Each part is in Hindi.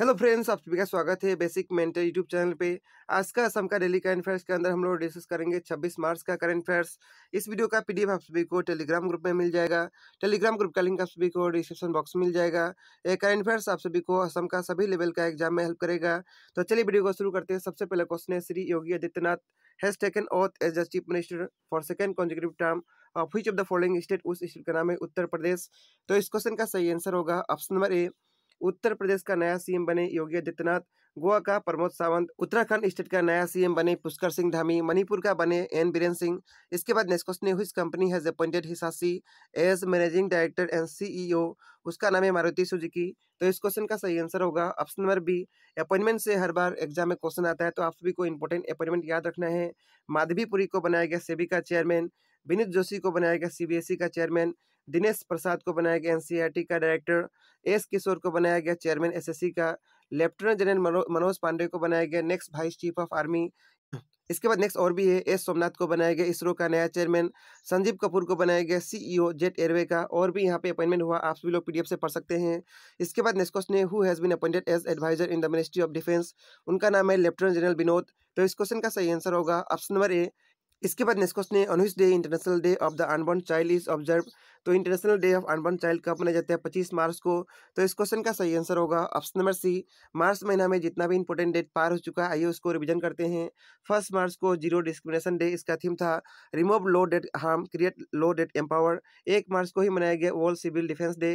हेलो फ्रेंड्स आप सभी का स्वागत है बेसिक मेंटल यूट्यूब चैनल पे आज का असम का डेली करंट अफेयर्स के अंदर हम लोग डिस्कस करेंगे 26 मार्च का करंट अफेयर्स इस वीडियो का पीडीएफ आप सभी को टेलीग्राम ग्रुप में मिल जाएगा टेलीग्राम ग्रुप का लिंक आप सभी को डिस्क्रिप्शन बॉक्स में मिल जाएगा ये करंट अफेयर्स आप सभी को असम का सभी लेवल का एग्जाम में हेल्प करेगा तो चलिए वीडियो को शुरू करते हैं सबसे पहले क्वेश्चन है Shri Yogi Adityanath has taken oath as the chief minister for second consecutive term of which of the following state उस स्टेट का नाम है उत्तर प्रदेश तो इस क्वेश्चन का सही आंसर होगा ऑप्शन नंबर ए उत्तर प्रदेश का नया सीएम बने योगी आदित्यनाथ गोवा का प्रमोद सावंत उत्तराखंड स्टेट का नया सीएम बने पुष्कर सिंह धामी मणिपुर का बने एन बीरेन सिंह इसके बाद नेक्स्ट नेस्कोस्ने हुई कंपनी हैज अपॉइंटेड हिसासी as managing director and CEO उसका नाम है मारुति सुजुकी तो इस क्वेश्चन का सही आंसर होगा ऑप्शन नंबर बी अपॉइंटमेंट से हर बार एग्जाम में क्वेश्चन आता है तो आप सभी को इंपॉर्टेंट अपॉइंटमेंट याद रखना है माधवीपुरी को बनाया गया सेबी का चेयरमैन विनीत जोशी को बनाया गया सीबीएसई का चेयरमैन दिनेश प्रसाद को बनाया गया एनसीईआरटी का डायरेक्टर एस किशोर को बनाया गया चेयरमैन एसएससी का लेफ्टिनेंट जनरल मनोज पांडे को बनाया गया next vice chief of army इसके बाद नेक्स्ट और भी है एस सोमनाथ को बनाया गया इसरो का नया चेयरमैन संजीव कपूर को बनाया गया सीईओ जेट एयरवे का और भी यहाँ पे अपॉइंटमेंट हुआ आप सभी लोग पीडीएफ से पढ़ सकते हैं इसके बाद नेक्स्ट क्वेश्चन है who has been appointed as advisor in the ministry of defence उनका नाम है लेफ्टिनेंट जनरल विनोद तो इस क्वेश्चन का सही आंसर होगा ऑप्शन नंबर ए इसके बाद नेक्स्ट क्वेश्चन है अनुस day international day of the unborn child is observe तो international day of unborn child कब मनाया जाता है पच्चीस मार्च को तो इस क्वेश्चन का सही आंसर होगा ऑप्शन नंबर सी मार्च महीना में जितना भी इंपॉर्टेंट डेट पार हो चुका है आइए उसको रिविजन करते हैं फर्स्ट मार्च को जीरो डिस्क्रिमिनेशन डे इसका थीम था remove laws that harm create laws that empower एक मार्च को ही मनाया गया वर्ल्ड सिविल डिफेंस डे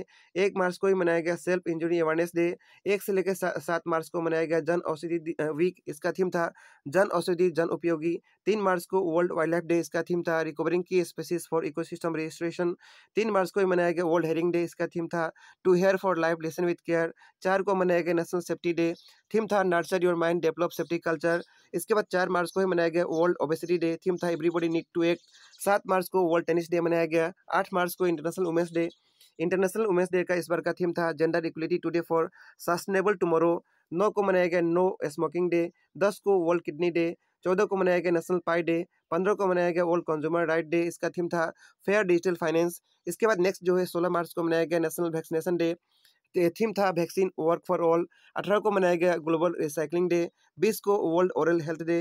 एक मार्च को ही मनाया गया सेल्फ इंजरी अवेयरनेस डे एक से लेकर सात मार्च को मनाया गया जन औषधि वीक इसका थीम था जन औषधि जन उपयोगी तीन मार्च को वर्ल्ड वाइल्ड लाइफ डे इसका थीम था recovering key species for ecosystem registration तीन मार्च को मनाया गया वर्ल्ड हेरिंग डे इसका थीम था to hear for life listen with care चार को मनाया गया नेशनल सेफ्टी डे थीम था nurture your mind develop safety culture इसके बाद चार मार्च को ही मनाया गया वर्ल्ड ओबेसिटी डे थीम था एवरीबॉडी नीड टू एक्ट सात मार्च को वर्ल्ड टेनिस डे मनाया गया आठ मार्च को international women's day international women's day का इस बार का थीम था gender equality day for sustainable tomorrow नौ को मनाया गया नो स्मोकिंग डे दस को वर्ल्ड किडनी डे चौदह को मनाया गया नेशनल पाई डे पंद्रह को मनाया गया वर्ल्ड कंज्यूमर राइट डे इसका थीम था फेयर डिजिटल फाइनेंस इसके बाद नेक्स्ट जो है सोलह मार्च को मनाया गया नेशनल वैक्सीनेशन डे थीम था वैक्सीन वर्क फॉर ऑल अठारह को मनाया गया ग्लोबल रिसाइकलिंग डे बीस को world oral health day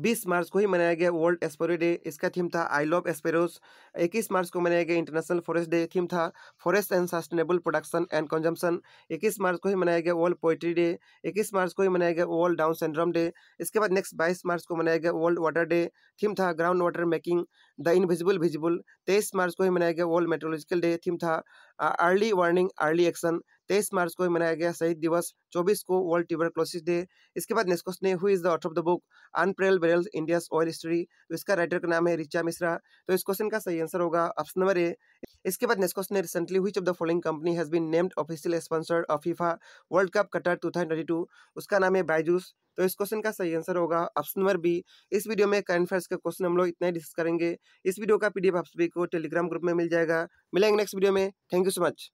20 March को ही मनाया गया वर्ल्ड एस्पेरो डे इसका थीम था आई लव एस्पेरोस 21 मार्च को मनाया गया इंटरनेशनल फॉरेस्ट डे थीम था forest and sustainable production and consumption 21 March को ही मनाया गया वर्ल्ड पोइट्री डे 21 मार्च को ही मनाया गया वर्ल्ड डाउन सेंड्रम डे इसके बाद नेक्स्ट बाईस मार्च को मनाया गया वर्ल्ड वाटर डे थीम था ground water making the invisible visible तेईस मार्च को ही मनाया गया वर्ल्ड मेट्रोलॉजिकल डे थीम था अर्ली वार्निंग अर्ली एक्शन तेईस मार्च को मनाया गया शहीद दिवस चौबीस को वर्ल्ड ट्यूबर क्लोसिस डे इसके बाद नेक्स्ट क्वेश्चन है who is the author of the book अनप्रेल बेरल इंडिया ऑयल हिस्ट्री तो इसका राइटर का नाम है रिचा मिश्रा तो इस क्वेश्चन का सही आंसर होगा ऑप्शन नंबर ए इसके बाद नेक्स्ट क्वेश्चन रिसेंटली हुई of the following company has been named official sponsor of FIFA world cup Qatar two उसका नाम है बाइजूस तो इस क्वेश्चन का सही आंसर होगा ऑप्शन नंबर बी इस वीडियो में करंट अफेयर्स का क्वेश्चन हम लोग इतना ही डिस्कस करेंगे इस वीडियो का पीडीएफ आप सभी को टेलीग्राम ग्रुप में मिल जाएगा मिलेंगे नेक्स्ट वीडियो में थैंक यू सो मच